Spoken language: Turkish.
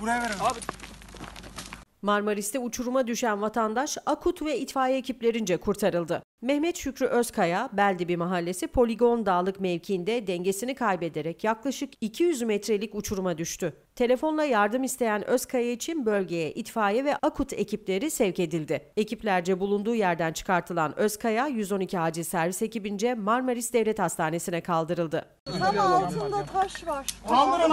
Buraya verin. Abi Marmaris'te uçuruma düşen vatandaş akut ve itfaiye ekiplerince kurtarıldı. Mehmet Şükrü Özkaya, Beldibi Mahallesi Poligon Dağlık mevkiinde dengesini kaybederek yaklaşık 200 metrelik uçuruma düştü. Telefonla yardım isteyen Özkaya için bölgeye itfaiye ve akut ekipleri sevk edildi. Ekiplerce bulunduğu yerden çıkartılan Özkaya, 112 acil servis ekibince Marmaris Devlet Hastanesi'ne kaldırıldı. Tam altında taş var. Kaldırın